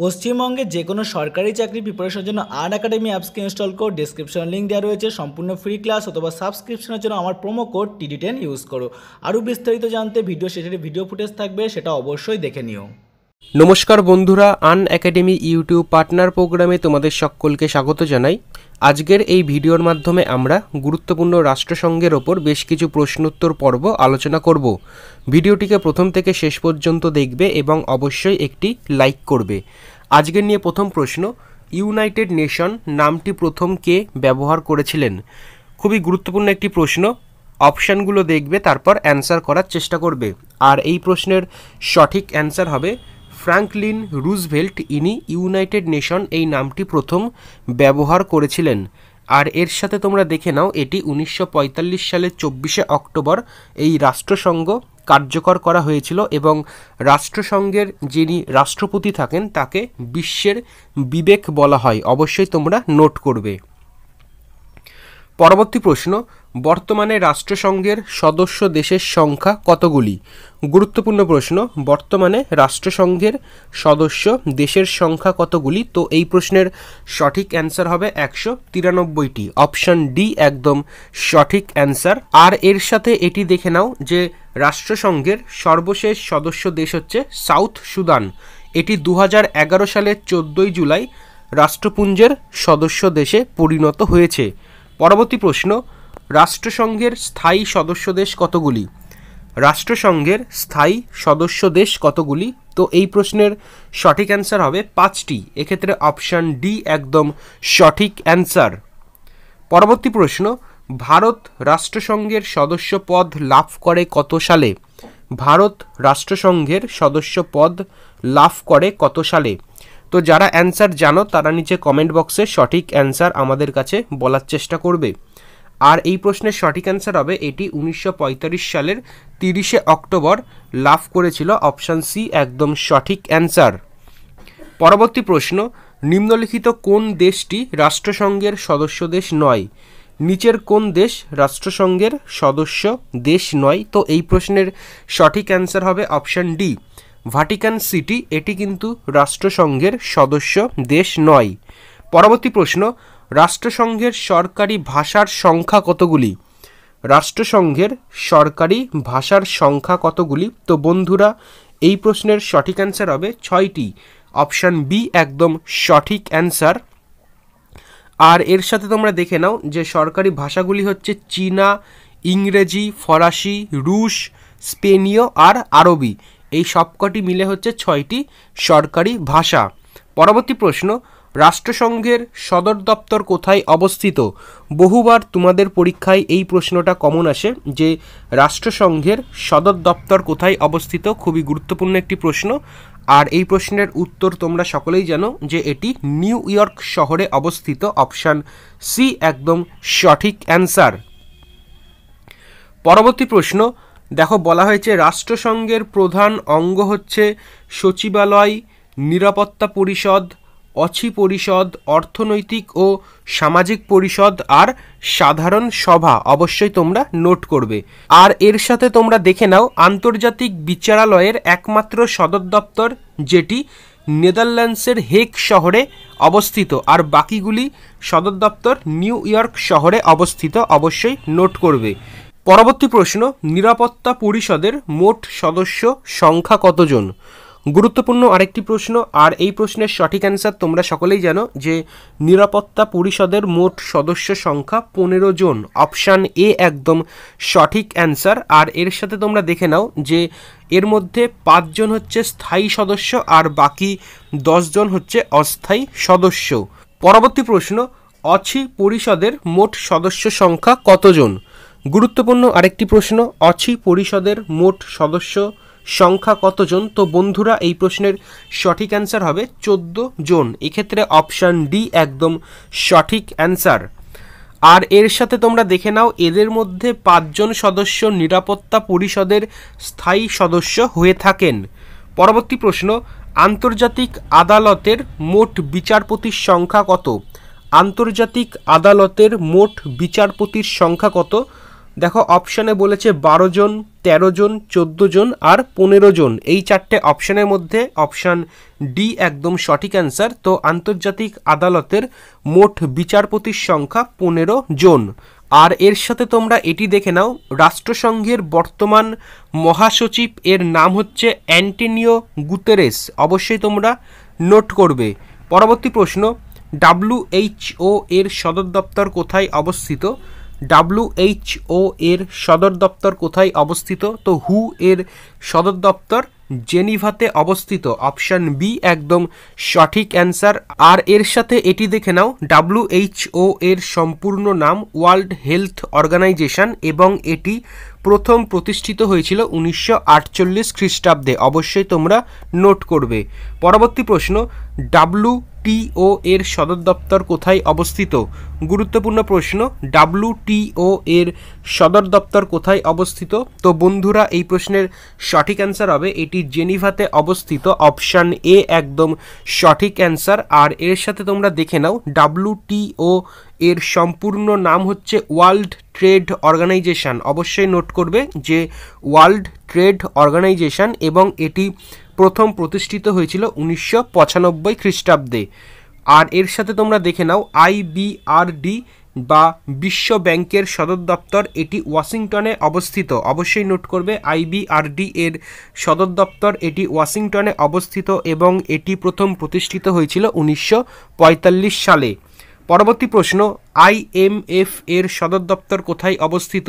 পশ্চিমবঙ্গে যে কোনো সরকারি চাকরি প্রিপারেশনের জন্য আর্ট একাডেমি অ্যাপসকে ইনস্টল করো ডিসক্রিপশন লিঙ্ক দেওয়া রয়েছে সম্পূর্ণ ফ্রি ক্লাস অথবা সাবস্ক্রিপশনের জন্য আমার promo code TD ten use করো আরও বিস্তারিত জানতে ভিডিও শেষের ভিডিও ফুটেজ থাকবে সেটা অবশ্যই দেখে নিও নমস্কার বন্ধুরা আন একাডেমি ইউটিউব পার্টনার প্রোগ্রামে তোমাদের সকলকে স্বাগত জানাই আজকের এই ভিডিওর মাধ্যমে আমরা গুরুত্বপূর্ণ রাষ্ট্রসংঘের ওপর বেশ কিছু প্রশ্নোত্তর পর্ব আলোচনা করব ভিডিওটিকে প্রথম থেকে শেষ পর্যন্ত দেখবে এবং অবশ্যই একটি লাইক করবে আজকের নিয়ে প্রথম প্রশ্ন ইউনাইটেড নেশন নামটি প্রথম কে ব্যবহার করেছিলেন খুবই গুরুত্বপূর্ণ একটি প্রশ্ন অপশানগুলো দেখবে তারপর অ্যান্সার করার চেষ্টা করবে আর এই প্রশ্নের সঠিক অ্যান্সার হবে ফ্রাঙ্কলিন রুজভেল্ট ইনি ইউনাইটেড নেশন এই নামটি প্রথম ব্যবহার করেছিলেন আর এর সাথে তোমরা দেখে নাও এটি উনিশশো সালের চব্বিশে অক্টোবর এই রাষ্ট্রসংঘ কার্যকর করা হয়েছিল এবং রাষ্ট্রসংঘের যিনি রাষ্ট্রপতি থাকেন তাকে বিশ্বের বিবেক বলা হয় অবশ্যই তোমরা নোট করবে পরবর্তী প্রশ্ন বর্তমানে রাষ্ট্রসংঘের সদস্য দেশের সংখ্যা কতগুলি গুরুত্বপূর্ণ প্রশ্ন বর্তমানে রাষ্ট্রসংঘের সদস্য দেশের সংখ্যা কতগুলি তো এই প্রশ্নের সঠিক অ্যান্সার হবে একশো তিরানব্বইটি অপশান ডি একদম সঠিক অ্যান্সার আর এর সাথে এটি দেখে নাও যে রাষ্ট্রসংঘের সর্বশেষ সদস্য দেশ হচ্ছে সাউথ সুদান এটি দু সালের চোদ্দোই জুলাই রাষ্ট্রপুঞ্জের সদস্য দেশে পরিণত হয়েছে পরবর্তী প্রশ্ন রাষ্ট্রসংঘের স্থায়ী সদস্য দেশ কতগুলি রাষ্ট্রসংঘের স্থায়ী সদস্য দেশ কতগুলি তো এই প্রশ্নের সঠিক অ্যান্সার হবে পাঁচটি এক্ষেত্রে অপশান ডি একদম সঠিক অ্যান্সার পরবর্তী প্রশ্ন ভারত রাষ্ট্রসংঘের সদস্য পদ লাভ করে কত সালে ভারত রাষ্ট্রসংঘের সদস্য পদ লাভ করে কত সালে তো যারা অ্যান্সার জানো তারা নিচে কমেন্ট বক্সে সঠিক অ্যান্সার আমাদের কাছে বলার চেষ্টা করবে আর এই প্রশ্নের সঠিক অ্যান্সার হবে এটি উনিশশো সালের তিরিশে অক্টোবর লাভ করেছিল অপশান সি একদম সঠিক অ্যান্সার পরবর্তী প্রশ্ন নিম্নলিখিত কোন দেশটি রাষ্ট্রসংঘের সদস্য দেশ নয় নিচের কোন দেশ রাষ্ট্রসংঘের সদস্য দেশ নয় তো এই প্রশ্নের সঠিক অ্যান্সার হবে অপশান ডি ভাটিকান সিটি এটি কিন্তু রাষ্ট্রসংঘের সদস্য দেশ নয় পরবর্তী প্রশ্ন রাষ্ট্রসংঘের সরকারি ভাষার সংখ্যা কতগুলি রাষ্ট্রসংঘের সরকারি ভাষার সংখ্যা কতগুলি তো বন্ধুরা এই প্রশ্নের সঠিক অ্যান্সার হবে ছয়টি অপশান বি একদম সঠিক অ্যান্সার আর এর সাথে তোমরা দেখে নাও যে সরকারি ভাষাগুলি হচ্ছে চীনা ইংরেজি ফরাসি রুশ স্পেনীয় আর আরবি এই সবকটি মিলে হচ্ছে ছয়টি সরকারি ভাষা পরবর্তী প্রশ্ন রাষ্ট্রসংঘের সদর দপ্তর কোথায় অবস্থিত বহুবার তোমাদের পরীক্ষায় এই প্রশ্নটা কমন আসে যে রাষ্ট্রসংঘের সদর দপ্তর কোথায় অবস্থিত খুবই গুরুত্বপূর্ণ একটি প্রশ্ন আর এই প্রশ্নের উত্তর তোমরা সকলেই জানো যে এটি নিউ ইয়র্ক শহরে অবস্থিত অপশান সি একদম সঠিক অ্যান্সার পরবর্তী প্রশ্ন দেখো বলা হয়েছে রাষ্ট্রসংঘের প্রধান অঙ্গ হচ্ছে সচিবালয় নিরাপত্তা পরিষদ অছি পরিষদ অর্থনৈতিক ও সামাজিক পরিষদ আর সাধারণ সভা অবশ্যই তোমরা নোট করবে আর এর সাথে তোমরা দেখে নাও আন্তর্জাতিক বিচারালয়ের একমাত্র সদর দপ্তর যেটি নেদারল্যান্ডসের হেক শহরে অবস্থিত আর বাকিগুলি সদর দপ্তর নিউ ইয়র্ক শহরে অবস্থিত অবশ্যই নোট করবে পরবর্তী প্রশ্ন নিরাপত্তা পরিষদের মোট সদস্য সংখ্যা কতজন গুরুত্বপূর্ণ আরেকটি প্রশ্ন আর এই প্রশ্নের সঠিক অ্যান্সার তোমরা সকলেই জানো যে নিরাপত্তা পরিষদের মোট সদস্য সংখ্যা পনেরো জন অপশান এ একদম সঠিক অ্যান্সার আর এর সাথে তোমরা দেখে নাও যে এর মধ্যে পাঁচজন হচ্ছে স্থায়ী সদস্য আর বাকি দশজন হচ্ছে অস্থায়ী সদস্য পরবর্তী প্রশ্ন অছি পরিষদের মোট সদস্য সংখ্যা কতজন গুরুত্বপূর্ণ আরেকটি প্রশ্ন অছি পরিষদের মোট সদস্য সংখ্যা কতজন তো বন্ধুরা এই প্রশ্নের সঠিক অ্যান্সার হবে চোদ্দ জন এক্ষেত্রে অপশান ডি একদম সঠিক অ্যান্সার আর এর সাথে তোমরা দেখে নাও এদের মধ্যে পাঁচজন সদস্য নিরাপত্তা পরিষদের স্থায়ী সদস্য হয়ে থাকেন পরবর্তী প্রশ্ন আন্তর্জাতিক আদালতের মোট বিচারপতির সংখ্যা কত আন্তর্জাতিক আদালতের মোট বিচারপতির সংখ্যা কত দেখো অপশানে বলেছে বারো জন ১৩ জন ১৪ জন আর পনেরো জন এই চারটে অপশানের মধ্যে অপশান ডি একদম সঠিক অ্যান্সার তো আন্তর্জাতিক আদালতের মোট বিচারপতির সংখ্যা পনেরো জন আর এর সাথে তোমরা এটি দেখে নাও রাষ্ট্রসংঘের বর্তমান মহাসচিব এর নাম হচ্ছে অ্যান্টিনিও গুতেরেস অবশ্যই তোমরা নোট করবে পরবর্তী প্রশ্ন ডাব্লুএইচও এর সদর দপ্তর কোথায় অবস্থিত ডাব্লুএইচও এর সদর দপ্তর কোথায় অবস্থিত তো হু এর সদর দপ্তর জেনিভাতে অবস্থিত অপশান বি একদম সঠিক অ্যান্সার আর এর সাথে এটি দেখে নাও ডাব্লুএইচও এর সম্পূর্ণ নাম ওয়ার্ল্ড হেলথ অর্গানাইজেশন এবং এটি প্রথম প্রতিষ্ঠিত হয়েছিল উনিশশো আটচল্লিশ খ্রিস্টাব্দে অবশ্যই তোমরা নোট করবে পরবর্তী প্রশ্ন ডাব্লু ডাব্লিউটিও এর সদর দপ্তর কোথায় অবস্থিত গুরুত্বপূর্ণ প্রশ্ন ডাব্লিউটিও এর সদর দপ্তর কোথায় অবস্থিত তো বন্ধুরা এই প্রশ্নের সঠিক অ্যান্সার হবে এটি জেনিভাতে অবস্থিত অপশান এ একদম সঠিক অ্যান্সার আর এর সাথে তোমরা দেখে নাও ডাব্লিউটিও এর সম্পূর্ণ নাম হচ্ছে ওয়ার্ল্ড ট্রেড অর্গানাইজেশান অবশ্যই নোট করবে যে ওয়ার্ল্ড ট্রেড অর্গানাইজেশান এবং এটি প্রথম প্রতিষ্ঠিত হয়েছিল উনিশশো পঁচানব্বই খ্রিস্টাব্দে আর এর সাথে তোমরা দেখে নাও আইবিআরডি বা বিশ্ব ব্যাংকের সদর দপ্তর এটি ওয়াশিংটনে অবস্থিত অবশ্যই নোট করবে আইবিআরডি এর সদর দপ্তর এটি ওয়াশিংটনে অবস্থিত এবং এটি প্রথম প্রতিষ্ঠিত হয়েছিল উনিশশো সালে পরবর্তী প্রশ্ন আইএমএফ এর সদর দপ্তর কোথায় অবস্থিত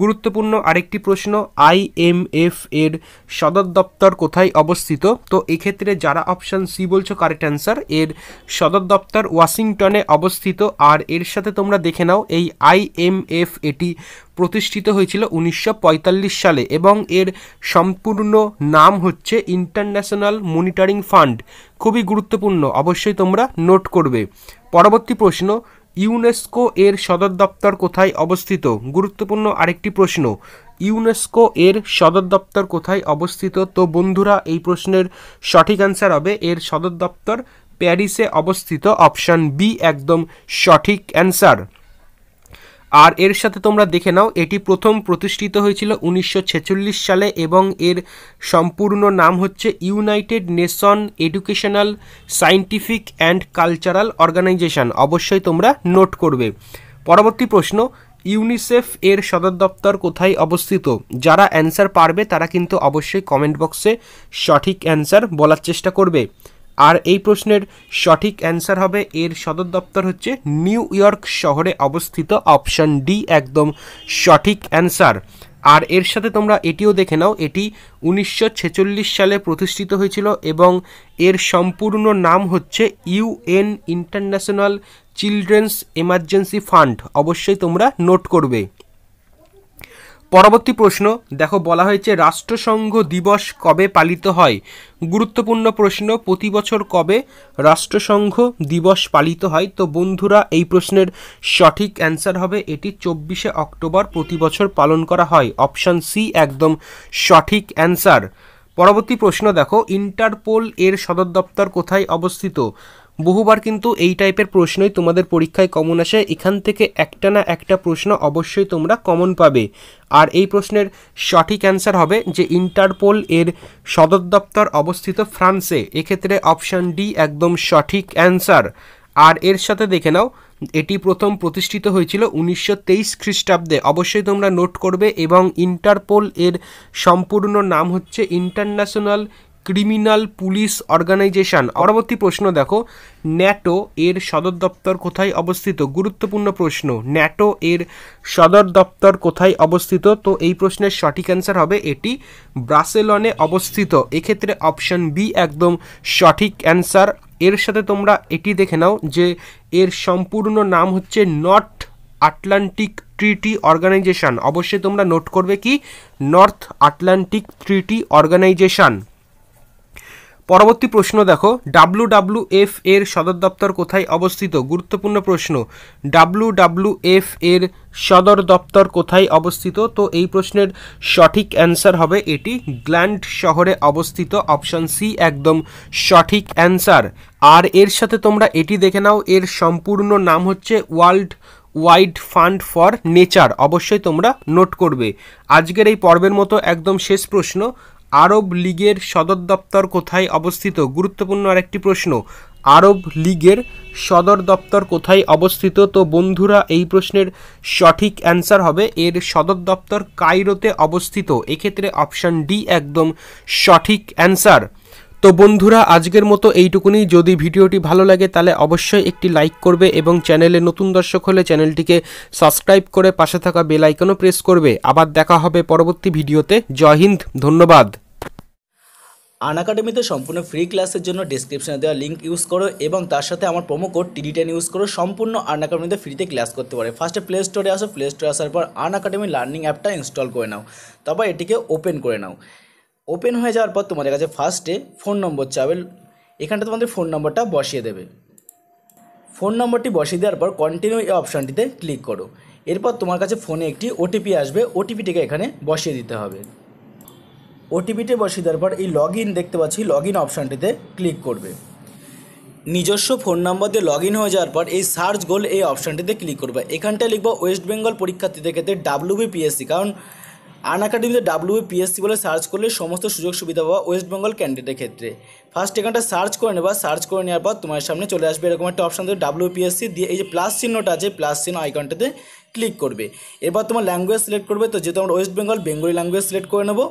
গুরুত্বপূর্ণ আরেকটি প্রশ্ন আইএমএফ এর সদর দপ্তর কোথায় অবস্থিত তো এক্ষেত্রে যারা অপশান সি বলছো কারেক্ট অ্যান্সার এর সদর দপ্তর ওয়াশিংটনে অবস্থিত আর এর সাথে তোমরা দেখে নাও এই আইএমএফ এটি প্রতিষ্ঠিত হয়েছিল উনিশশো সালে এবং এর সম্পূর্ণ নাম হচ্ছে ইন্টারন্যাশনাল মনিটরিং ফান্ড খুবই গুরুত্বপূর্ণ অবশ্যই তোমরা নোট করবে পরবর্তী প্রশ্ন ইউনেস্কো এর সদর দপ্তর কোথায় অবস্থিত গুরুত্বপূর্ণ আরেকটি প্রশ্ন ইউনেস্কো এর সদর দপ্তর কোথায় অবস্থিত তো বন্ধুরা এই প্রশ্নের সঠিক অ্যান্সার হবে এর সদর দপ্তর প্যারিসে অবস্থিত অপশান বি একদম সঠিক অ্যান্সার আর এর সাথে তোমরা দেখে নাও এটি প্রথম প্রতিষ্ঠিত হয়েছিল উনিশশো সালে এবং এর সম্পূর্ণ নাম হচ্ছে United Nation Educational Scientific and Cultural Organization অবশ্যই তোমরা নোট করবে পরবর্তী প্রশ্ন ইউনিসেফ এর সদর দপ্তর কোথায় অবস্থিত যারা অ্যান্সার পারবে তারা কিন্তু অবশ্যই কমেন্ট বক্সে সঠিক অ্যান্সার বলার চেষ্টা করবে আর এই প্রশ্নের সঠিক অ্যান্সার হবে এর সদর দপ্তর হচ্ছে নিউ ইয়র্ক শহরে অবস্থিত অপশান ডি একদম সঠিক অ্যান্সার আর এর সাথে তোমরা এটিও দেখে নাও এটি উনিশশো সালে প্রতিষ্ঠিত হয়েছিল এবং এর সম্পূর্ণ নাম হচ্ছে UN International Children's Emergency Fund অবশ্যই তোমরা নোট করবে পরবর্তী প্রশ্ন দেখো বলা হয়েছে রাষ্ট্রসংঘ দিবস কবে পালিত হয় গুরুত্বপূর্ণ প্রশ্ন প্রতি বছর কবে রাষ্ট্রসংঘ দিবস পালিত হয় তো বন্ধুরা এই প্রশ্নের সঠিক অ্যান্সার হবে এটি চব্বিশে অক্টোবর প্রতি বছর পালন করা হয় অপশান সি একদম সঠিক অ্যান্সার পরবর্তী প্রশ্ন দেখো ইন্টারপোল এর সদর দপ্তর কোথায় অবস্থিত বহুবার কিন্তু এই টাইপের প্রশ্নই তোমাদের পরীক্ষায় কমন আসে এখান থেকে একটা না একটা প্রশ্ন অবশ্যই তোমরা কমন পাবে আর এই প্রশ্নের সঠিক অ্যান্সার হবে যে ইন্টারপোল এর সদর দপ্তর অবস্থিত ফ্রান্সে এক্ষেত্রে অপশান ডি একদম সঠিক অ্যান্সার আর এর সাথে দেখে নাও এটি প্রথম প্রতিষ্ঠিত হয়েছিল উনিশশো তেইশ খ্রিস্টাব্দে অবশ্যই তোমরা নোট করবে এবং ইন্টারপোল এর সম্পূর্ণ নাম হচ্ছে ইন্টারন্যাশনাল ক্রিমিনাল পুলিশ অর্গানাইজেশন পরবর্তী প্রশ্ন দেখো ন্যাটো এর সদর দপ্তর কোথায় অবস্থিত গুরুত্বপূর্ণ প্রশ্ন ন্যাটো এর সদর দপ্তর কোথায় অবস্থিত তো এই প্রশ্নের সঠিক অ্যান্সার হবে এটি ব্রাসেলনে অবস্থিত এক্ষেত্রে অপশান বি একদম সঠিক অ্যান্সার এর সাথে তোমরা এটি দেখে নাও যে এর সম্পূর্ণ নাম হচ্ছে নর্থ আটলান্টিক ট্রিটি অর্গানাইজেশন অবশ্যই তোমরা নোট করবে কি নর্থ আটলান্টিক ট্রিটি অর্গানাইজেশন পরবর্তী প্রশ্ন দেখো ডাব্লু ডাব্লু এফ এর সদর দপ্তর কোথায় অবস্থিত গুরুত্বপূর্ণ প্রশ্ন ডাব্লু ডাব্লু এফ এর সদর দপ্তর কোথায় অবস্থিত তো এই প্রশ্নের সঠিক অ্যান্সার হবে এটি গ্ল্যান্ড শহরে অবস্থিত অপশান সি একদম সঠিক অ্যান্সার আর এর সাথে তোমরা এটি দেখে নাও এর সম্পূর্ণ নাম হচ্ছে World Wide Fund for Nature অবশ্যই তোমরা নোট করবে আজকের এই পর্বের মতো একদম শেষ প্রশ্ন আরব লীগের সদর দপ্তর কোথায় অবস্থিত গুরুত্বপূর্ণ আরেকটি প্রশ্ন আরব লীগের সদর দপ্তর কোথায় অবস্থিত তো বন্ধুরা এই প্রশ্নের সঠিক অ্যান্সার হবে এর সদর দপ্তর কাইরোতে অবস্থিত এক্ষেত্রে অপশান ডি একদম সঠিক অ্যান্সার তো বন্ধুরা আজকের মতো এইটুকুনি যদি ভিডিওটি ভালো লাগে তাহলে অবশ্যই একটি লাইক করবে এবং চ্যানেলে নতুন দর্শক হলে চ্যানেলটিকে সাবস্ক্রাইব করে পাশে থাকা বেলাইকনও প্রেস করবে আবার দেখা হবে পরবর্তী ভিডিওতে জয় হিন্দ ধন্যবাদ আন একাডেমিতে সম্পূর্ণ ফ্রি ক্লাসের জন্য ডিসক্রিপশনে দেওয়া লিঙ্ক ইউজ করো এবং তার সাথে আমার promo code TD ten use করো সম্পূর্ণ আন একাডেমিতে ফ্রিতে ক্লাস করতে পারে ফার্স্টে প্লে স্টোরে আসো প্লে স্টোরে আসার পর আন একাডেমি লার্নিং অ্যাপটা ইনস্টল করে নাও তারপর এটিকে ওপেন করে নাও ওপেন হয়ে যাওয়ার পর তোমাদের কাছে ফার্স্টে ফোন নম্বর চাবে এখানটা তোমাদের ফোন নম্বরটা বসিয়ে দেবে ফোন নম্বরটি বসিয়ে দেওয়ার পর কন্টিনিউ এই অপশানটিতে ক্লিক করো এরপর তোমার কাছে ফোনে একটি ওটিপি আসবে ওটিপিটিকে এখানে বসিয়ে দিতে হবে ওটিপিটি বসিয়ে দেওয়ার পর এই লগ ইন দেখতে পাচ্ছি লগ ইন অপশানটিতে ক্লিক করবে নিজস্ব ফোন নাম্বার দিয়ে লগ ইন হয়ে যাওয়ার পর এই সার্চ গোল এই অপশানটিতে ক্লিক করবে এখানটায় লিখবো ওয়েস্ট বেঙ্গল পরীক্ষার্থীদের ক্ষেত্রে ডাব্লিউবিপিএসসি কারণ আন একাডেমিতে ডাব্লিউবিপিএসসি বলে সার্চ করলে সমস্ত সুযোগ সুবিধা পাওয়া ওয়েস্ট বেঙ্গল ক্যান্ডিডেটের ক্ষেত্রে ফার্স্ট এখানটা সার্চ করে নেবা সার্চ করে নেওয়ার পর তোমার সামনে চলে আসবে এরকম একটা অপশান দেবে ডাব্লিউপিএসসি দিয়ে এই যে প্লাস চিহ্নটা আছে প্লাস চিহ্ন আইকনটাতে ক্লিক করবে এরপর তোমার ল্যাঙ্গুয়েজ সিলেক্ট করবে তো যেহেতু আমরা ওয়েস্ট বেঙ্গল বেঙ্গলি ল্যাঙ্গুয়েজ সিলেক্ট করে নেবো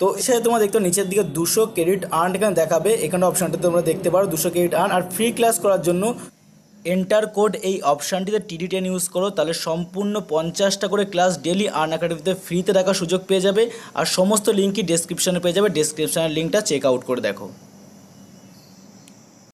তো এছাড়া তোমরা দেখতে নিচের দিকে দুশো ক্রেডিট আর্ন এখানে দেখাবে এখানে অপশানটা তোমরা দেখতে পারো দুশো ক্রেডিট আর্ন আর ফ্রি ক্লাস করার জন্য এন্টার কোড এই অপশানটিতে টিডি টেন ইউজ করো তাহলে সম্পূর্ণ পঞ্চাশটা করে ক্লাস ডেলি আর্ন একাডেমিতে ফ্রিতে দেখার সুযোগ পেয়ে যাবে আর সমস্ত লিঙ্কই ডেসক্রিপশানে পেয়ে যাবে ডেসক্রিপশানের লিঙ্কটা চেক আউট করে দেখো